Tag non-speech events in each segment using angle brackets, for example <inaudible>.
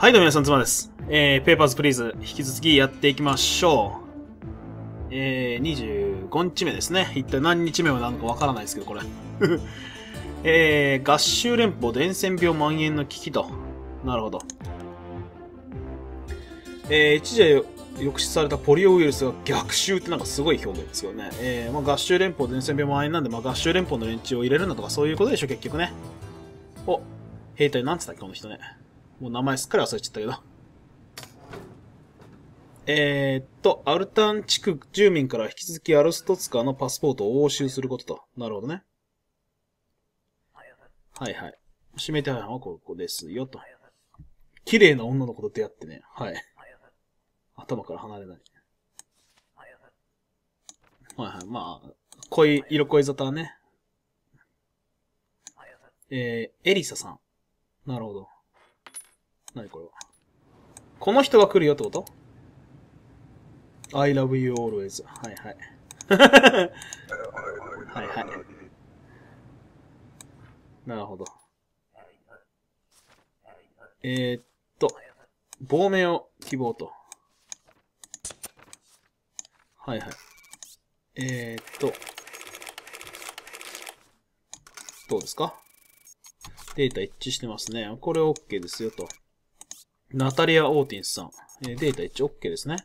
はい、どうも皆さん、妻です。えー、ペーパーズプリーズ、引き続きやっていきましょう。えー、25日目ですね。一体何日目はなのかわからないですけど、これ。<laughs> えー、合衆連邦伝染病蔓延の危機と。なるほど。えー、一時は抑止されたポリオウイルスが逆襲ってなんかすごい表現ですよね。えー、まあ合衆連邦伝染病蔓延なんで、まあ合衆連邦の連中を入れるんだとかそういうことでしょ、結局ね。お、兵隊なんつったっけ、この人ね。もう名前すっかり忘れちゃったけど。えー、っと、アルタン地区住民から引き続きアルストツカのパスポートを押収することと。なるほどね。はいはい。指名手配犯はここですよと。綺麗な女の子と出会ってね。はい。頭から離れない。はいはい。まあ、濃い、色恋沙汰ね。えー、エリサさん。なるほど。何これは。この人が来るよってこと ?I love you always. はいはい。<laughs> はいはい。なるほど。えー、っと、亡命を希望と。はいはい。えー、っと、どうですかデータ一致してますね。これ OK ですよと。ナタリア・オーティンスさん。えデータ 1OK ですね。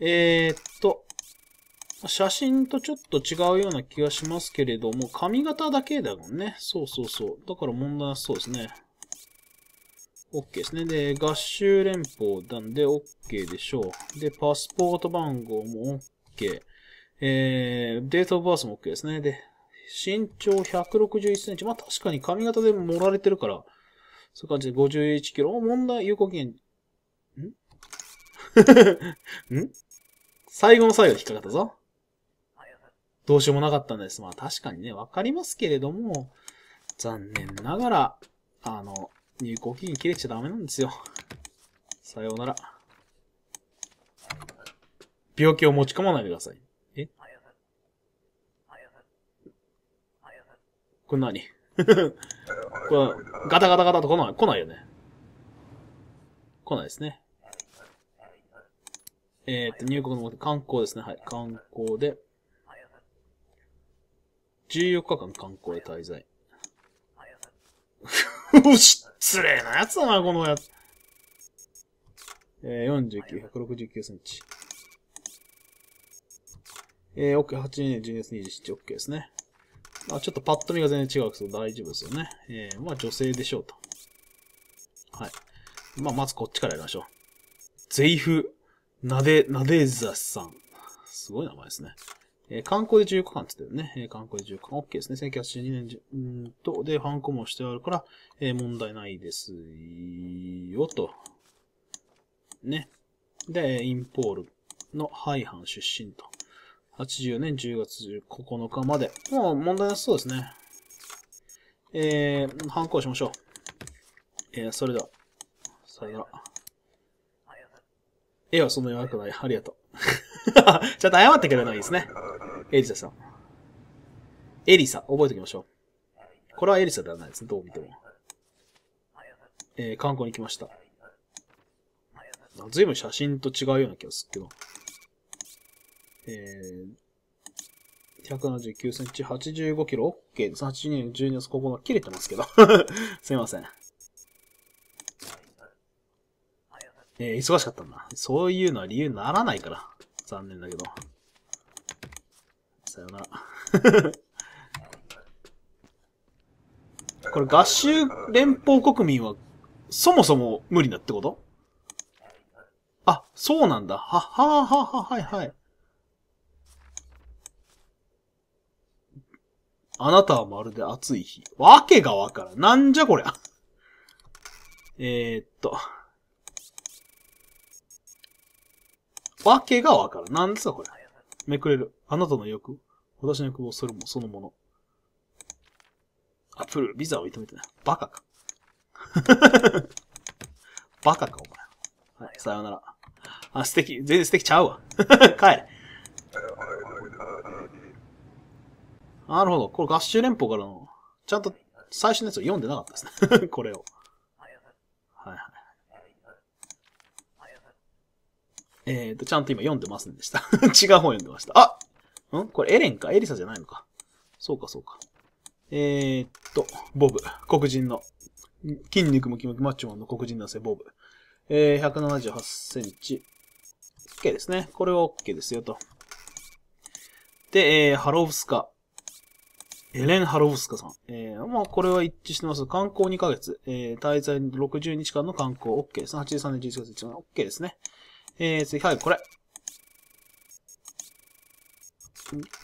えー、っと、写真とちょっと違うような気がしますけれども、髪型だけだもんね。そうそうそう。だから問題はそうですね。OK ですね。で、合衆連邦なんで OK でしょう。で、パスポート番号も OK。えー、データオブバースも OK ですね。で、身長161センチ。まあ確かに髪型で盛られてるから、そういう感じで51キロ。お、問題、有効期限。ん <laughs> ん最後の最後引っかかったぞ。どうしようもなかったんです。まあ確かにね、わかりますけれども、残念ながら、あの、入効期限切れちゃダメなんですよ。さようなら。病気を持ち込まないでください。えこれ何このガタガタガタと来ない、来ないよね。来ないですね。えー、っと、入国の観光ですね。はい。観光で、14日間観光で滞在。失礼なやつだな、このやつ。えー、49、169センチ。えー、OK、8、12月27、OK ですね。まあ、ちょっとパッと見が全然違うけど大丈夫ですよね。えー、まあ女性でしょうと。はい。まあまずこっちからやりましょう。ゼイフ、なで、なでざさん。すごい名前ですね。えー、観光で14日間って言ってるね。えー、観光で14日間。OK ですね。1982年じ、うんと、で、ァンコもしてあるから、えー、問題ないですよ、と。ね。で、インポールのハイハン出身と。80年10月9日まで。もう問題なさそうですね。えー、反抗しましょう。えー、それでは、さよなら。絵はそんな弱くない。ありがとう。<laughs> ちょっと謝ってくれないいですね。エリサさん。エリサ、覚えておきましょう。これはエリサではないですね、どう見ても。えー、観光に来ました。随分写真と違うような気がするけど。えー、179センチ、85キロ、OK です。82年12月こ日、切れてますけど。<laughs> すいません。えー、忙しかったんだ。そういうのは理由にならないから。残念だけど。さよなら。<laughs> これ合衆連邦国民はそもそも無理だってことあ、そうなんだ。は、ははは、はい、はい。あなたはまるで暑い日。わけがわからん。なんじゃこりゃ。えー、っと。わけがわからん。なんですかこれ。めくれる。あなたの欲。私の欲望するもそのもの。アップル、ビザを認めてない。バカか。<laughs> バカか、お前。はい、さようなら。あ、素敵。全然素敵ちゃうわ。<laughs> 帰れ。なるほど。これ合衆連邦からの、ちゃんと最初のやつを読んでなかったですね。<laughs> これを。はいはい。えっ、ー、と、ちゃんと今読んでませんでした。<laughs> 違う本読んでました。あんこれエレンかエリサじゃないのか。そうかそうか。えー、っと、ボブ。黒人の。筋肉ムキムキマッチョマンの黒人男性、ボブ。えー、178センチ。OK ですね。これは OK ですよと。で、えー、ハロウスカエレン・ハロブスカさん。えー、まあ、これは一致してます。観光2ヶ月。えー、滞在60日間の観光 OK です。83年11月1日 OK ですね。えー、次、はい、これ。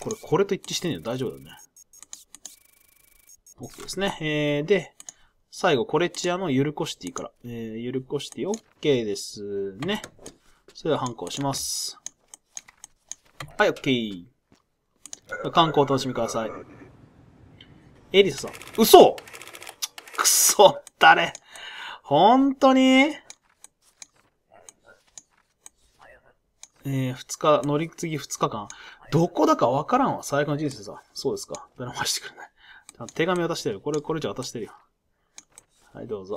これ、これと一致してんのよ。大丈夫だよね。OK ですね。えー、で、最後、コレチアのユルコシティから。えー、ルコシティ OK ですね。それでは、ハンコをします。はい、OK。観光お楽しみください。エリスさん。嘘くそ、誰本当にえー、二日、乗り継ぎ二日間。どこだかわからんわ。最悪の人生さ。そうですか。ドラマしてくれない。手紙渡してる。これ、これじゃ渡してるよ。はい、どうぞ。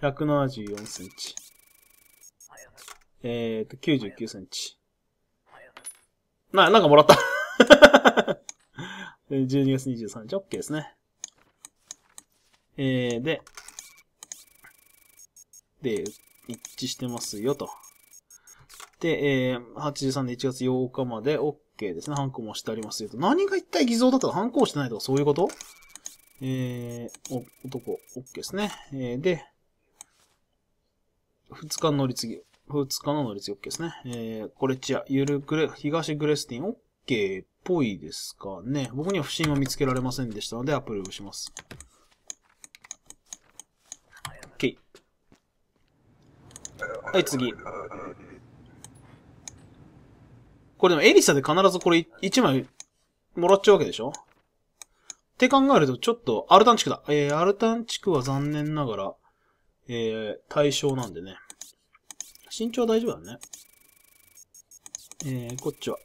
174 <laughs> センチ。えっ、ー、と、99センチ。な、なんかもらった12月23日、OK <laughs> ですね。えー、で、で、一致してますよと。で、えー、83年1月8日まで OK ですね。ハンコもしてありますよと。何が一体偽造だったらハンコをしてないとかそういうことえー、お、男、OK ですね。えー、で、2日乗り継ぎ。2日の乗り継ぎ OK ですね。えー、コレチア、ゆるくれ、東グレスティン OK っぽいですかね。僕には不審は見つけられませんでしたので、アプローします。OK。はい、次。これでもエリサで必ずこれ1枚もらっちゃうわけでしょって考えると、ちょっと、アルタン地区だ。えー、アルタン地区は残念ながら、えー、対象なんでね。身長大丈夫だね。えー、こっちは。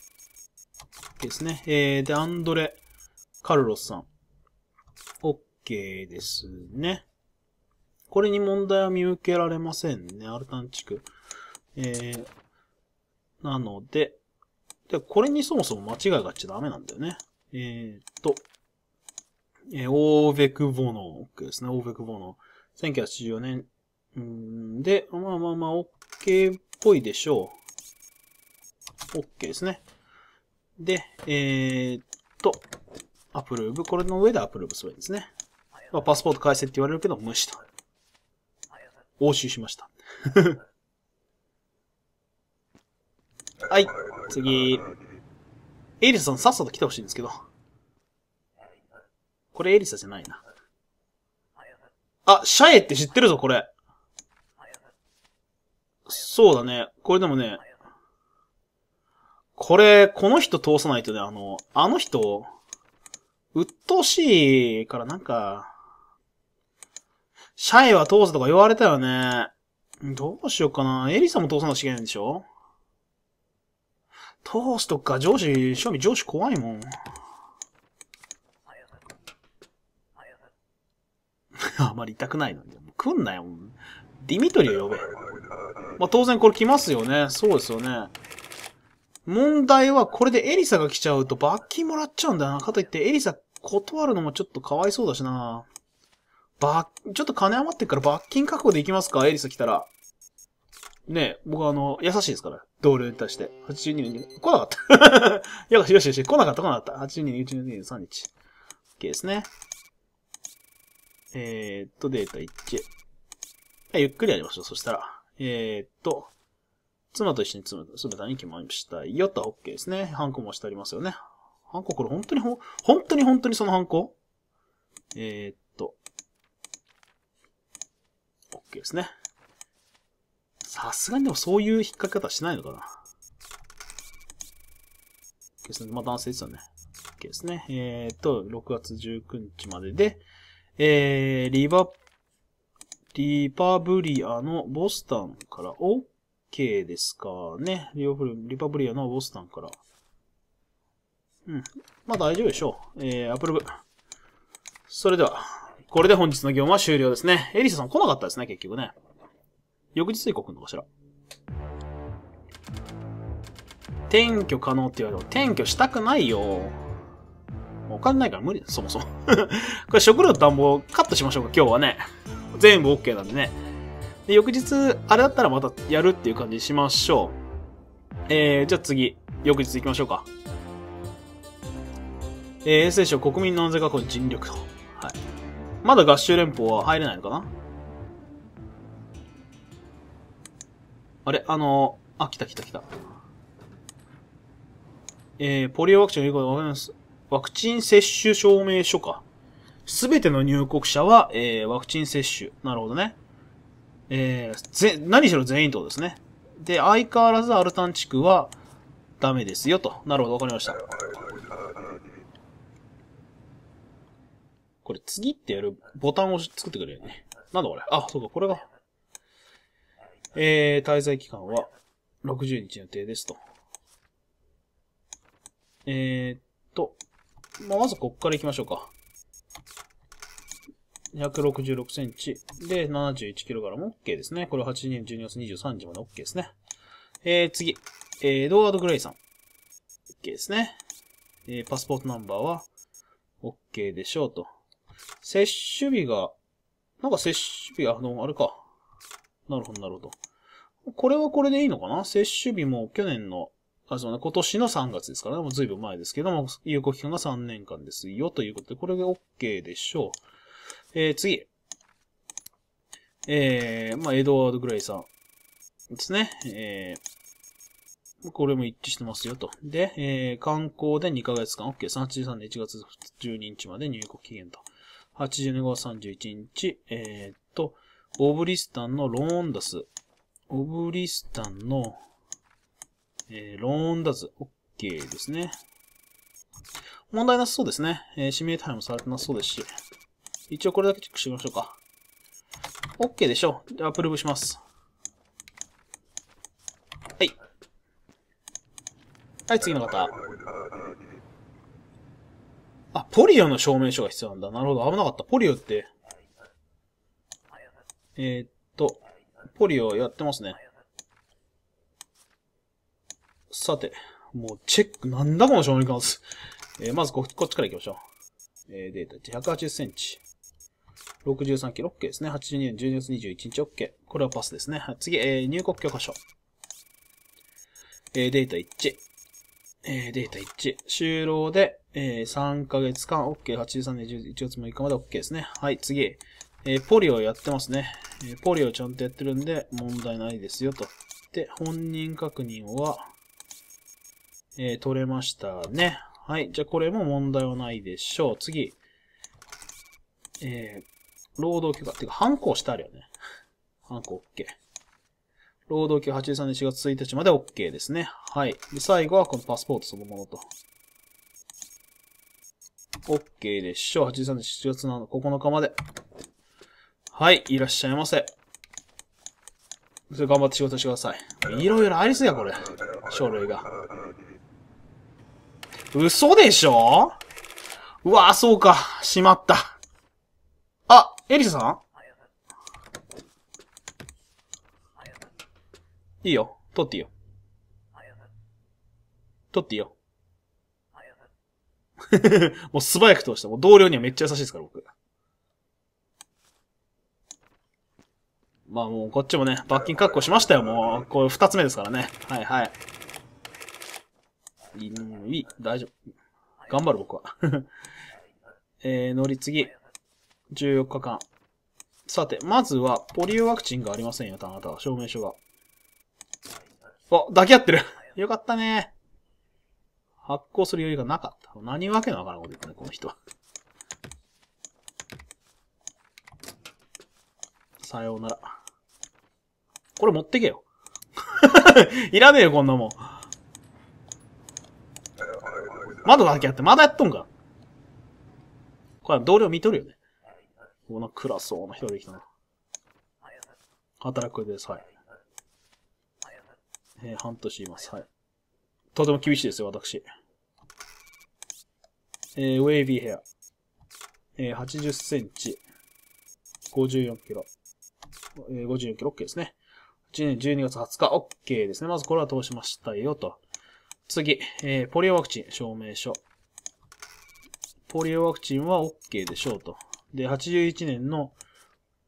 ですね。えー、で、アンドレ・カルロスさん。OK ですね。これに問題は見受けられませんね。アルタン地区。えー、なので、で、これにそもそも間違いがちゃダメなんだよね。えー、っと、えー、オーベク・ボノーですね。オーベク・ボノー。1984年。んで、まあまあまあ、OK っぽいでしょう。OK ですね。で、えー、っと、アプローブ。これの上でアプローブすれいんですね。まあ、パスポート返せって言われるけど、無視と。押収しました。<laughs> はい、次。エリサさんさっさと来てほしいんですけど。これエリサじゃないな。あ、シャエって知ってるぞ、これ。そうだね。これでもね、これ、この人通さないとね、あの、あの人、鬱陶しいからなんか、シャイは通すとか言われたよね。どうしようかな。エリさんも通さなきゃいけないんでしょ通すとか、上司、正味上司怖いもん。<laughs> あまり痛くないのに。もう来んなよ。ディミトリを呼べ。まあ、当然これ来ますよね。そうですよね。問題は、これでエリサが来ちゃうと罰金もらっちゃうんだよな。かといって、エリサ断るのもちょっとかわいそうだしな。ば、ちょっと金余ってるから罰金確保でいきますかエリサ来たら。ねえ、僕あの、優しいですから。同僚に対して。82人、来なかった。<laughs> よしよしよし、来なかった来なかった。82人、12 3日。OK ですね。えー、っと、データ1。ゆっくりやりましょう。そしたら、えー、っと、妻と一緒に詰めたに決まりましたよと、OK ですね。ハンコもしてありますよね。ハンコ、これ本当にほ、本当に本当にそのハンコえー、っと、OK ですね。さすがにでもそういう引っ掛け方しないのかな。OK ですね。まあ男性ですよね。OK ですね。えー、っと、6月19日までで、えー、リバリパブリアのボスタンから OK ですかね。リパブリアのボスタンから。うん。まあ大丈夫でしょう。えー、アプロブ。それでは、これで本日の業務は終了ですね。エリサさん来なかったですね、結局ね。翌日以降来るのかしら。転居可能って言われても、転居したくないよ。お金ないから無理だ、そもそも <laughs> これ食料と暖房カットしましょうか、今日はね。全部 OK なんでね。で、翌日、あれだったらまたやるっていう感じにしましょう。えー、じゃあ次、翌日行きましょうか。えー、衛生省国民の安全確保に尽力と。はい。まだ合衆連邦は入れないのかなあれあのー、あ、来た来た来た。えー、ポリオワクチンを有効でわかります。ワクチン接種証明書か。すべての入国者は、えー、ワクチン接種。なるほどね。えー、ぜ、何しろ全員とですね。で、相変わらずアルタン地区はダメですよと。なるほど、わかりました。これ、次ってやるボタンを作ってくれるよね。なんだこれあ、そうか、これが。えー、滞在期間は60日予定ですと。えー、っと、まあ、まずこっから行きましょうか。166センチで71キロからも OK ですね。これ8年12月23日まで OK ですね。えー、次。えー、エドワード・グレイさん。OK ですね。えー、パスポートナンバーは OK でしょうと。接種日が、なんか接種日、あの、あれか。なるほど、なるほど。これはこれでいいのかな接種日も去年の、あ、そうね、今年の3月ですからね。もう随分前ですけども、有効期間が3年間ですよということで、これで OK でしょう。えー、次。えー、まあ、エドワード・グレイさんですね。えー、これも一致してますよと。で、えー、観光で2ヶ月間、OK、83年1月12日まで入国期限と。82号31日、えー、っと、オブリスタンのローンダス。オブリスタンの、えー、ローンダス。OK ですね。問題なさそうですね。えー、指名手配もされてなさそうですし。一応これだけチェックしてみましょうか。OK でしょう。あアプルーブします。はい。はい、次の方。あ、ポリオの証明書が必要なんだ。なるほど。危なかった。ポリオって。えー、っと、ポリオやってますね。さて、もうチェック、なんだこの証明書。えー、まずこ、こっちから行きましょう。えー、データ180センチ。63キロ OK ですね。82年12月21日 OK。これはパスですね。はい、次、えー、入国許可書。えー、データ1。えー、データ1。就労で、えー、3ヶ月間 OK。83年11月6日まで OK ですね。はい、次。えー、ポリオやってますね。えー、ポリオちゃんとやってるんで、問題ないですよと。で、本人確認は、えー、取れましたね。はい。じゃあ、これも問題はないでしょう。次。えー、労働許可。てか、反抗してあるよね。反抗 OK。労働局83年4月1日まで OK ですね。はい。で、最後はこのパスポートそのものと。OK でしょう。83年7月の9日まで。はい。いらっしゃいませ。それ頑張って仕事してください。いろいろありすぎや、これ。書類が。嘘でしょうわぁ、そうか。しまった。エリサさんいいよ。取っていいよ。取っていいよ。<laughs> もう素早く通して、もう同僚にはめっちゃ優しいですから、僕。まあもうこっちもね、罰金確保しましたよ、もう。これ二つ目ですからね。はいはい。いい、いい、大丈夫。頑張る僕は。<laughs> えー、乗り継ぎ。14日間。さて、まずは、ポリオワクチンがありませんよ、あなたは。証明書が。あ、抱き合ってる <laughs> よかったね。発行する余裕がなかった。何わけのわからんこと言ったね、この人は。さようなら。これ持ってけよ。<laughs> いらねえよ、こんなもん。窓だき合って、まだやっとんか。これ同僚見とるよね。この暗そうな人できたな。働くです。はい。えー、半年います。はい。とても厳しいですよ、私。えー、ウェイビーヘア。えー、80センチ。54キロ。えー、54キロ OK ですね。1年12月20日 OK ですね。まずこれは通しましたよと。次、えー、ポリオワクチン証明書。ポリオワクチンは OK でしょうと。で、81年の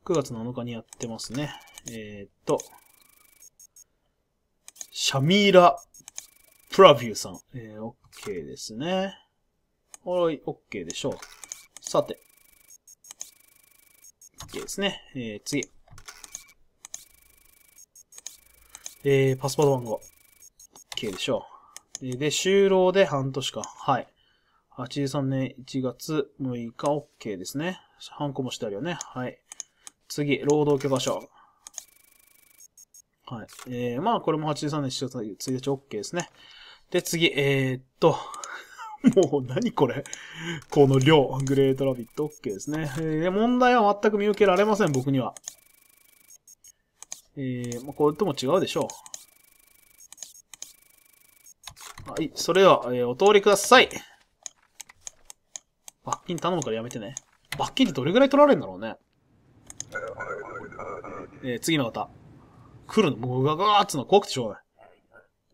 9月7日にやってますね。えー、っと、シャミーラ・プラビューさん。えー、OK ですね。はい、OK でしょう。さて。OK ですね。えー、次。えー、パスポート番号。OK でしょう。で、就労で半年間。はい。83年1月6日 OK ですね。ハンコもしてあるよね。はい。次、労働許可所。はい。えー、まあ、これも83年1月1日 OK ですね。で、次、えー、っと、<laughs> もう何これこの量。グレートラビット OK ですね。えー、問題は全く見受けられません、僕には。えー、まあ、これとも違うでしょう。はい、それでは、えー、お通りください。罰金頼むからやめてね。罰金ってどれぐらい取られるんだろうね。えー、次の方。来るの、もうガガーっつの怖くてしょうが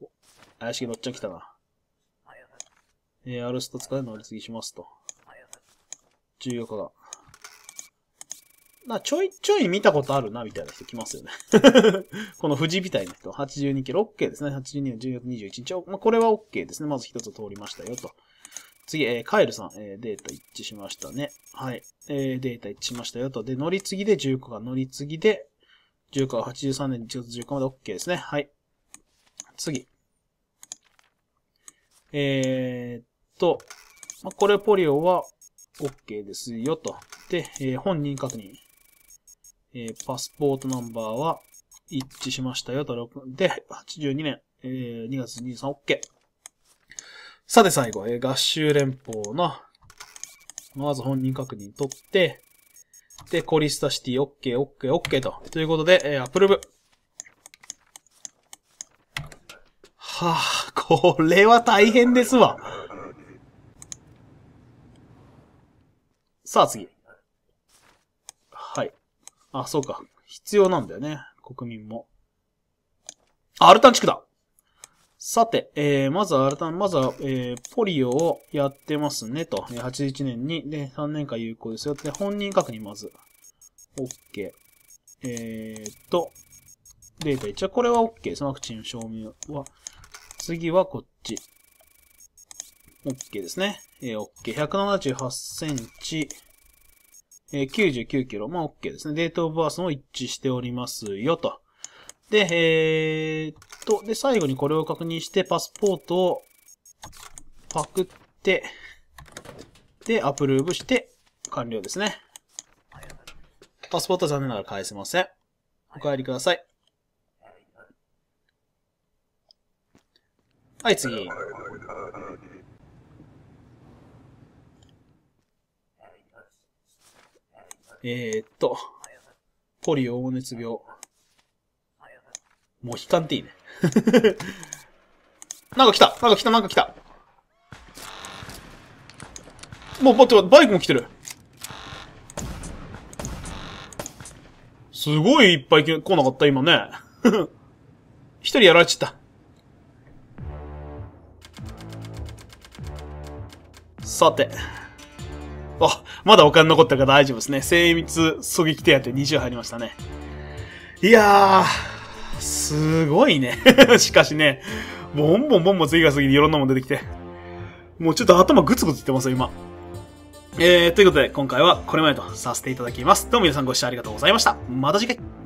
ない。怪しげのっちゃん来たな。えー、アルスト使いの乗り継ぎしますと。14日が。な、ちょいちょい見たことあるな、みたいな人来ますよね <laughs> この富士みたいな人、82キロ、OK ですね。82の10月21日、まあ、これは OK ですね。まず一つ通りましたよ、と。次、えー、カエルさん、えー、データ一致しましたね。はい。えー、データ一致しましたよと。で、乗り継ぎで10個が乗り継ぎで、10個は83年1月10まで OK ですね。はい。次。えー、っと、まあ、これポリオは OK ですよと。で、えー、本人確認。えー、パスポートナンバーは一致しましたよと。で、82年、えー、2月23 OK。さて最後え合衆連邦の、まず本人確認取って、で、コリスタシティオオッッケー、ケー、オッケーと。ということで、えー、アプルブ。はあ、これは大変ですわ。さあ次。はい。あ、そうか。必要なんだよね。国民も。アルタン地区ださて、えー、まずは、改め、まずは、えー、ポリオをやってますね、と。81年に、で、3年間有効ですよ。で、本人確認まず。OK。えー、と、データ1はこれは OK です。ワクチン証明は。次はこっち。OK ですね。えー、OK。178センチ。えー、99キロ。まあ、OK ですね。デートオブバースも一致しておりますよ、と。で、えー、っと、で、最後にこれを確認して、パスポートをパクって、で、アプルーブして、完了ですね。パスポート残念ながら返せません。お帰りください。はい、次。えー、っと、ポリ黄熱病。モヒカンっていいね。<laughs> なんか来たなんか来たなんか来たもう、待って、バイクも来てる。すごいいっぱい来なかった、今ね。<laughs> 一人やられちゃった。さて。あ、まだお金残ったから大丈夫ですね。精密狙撃手当20入りましたね。いやー。すごいね。<laughs> しかしね、ボンボンボンボン次が次にいろんなもん出てきて。もうちょっと頭グツグツいってますよ、今。えー、ということで、今回はこれまでとさせていただきます。どうも皆さんご視聴ありがとうございました。また次回。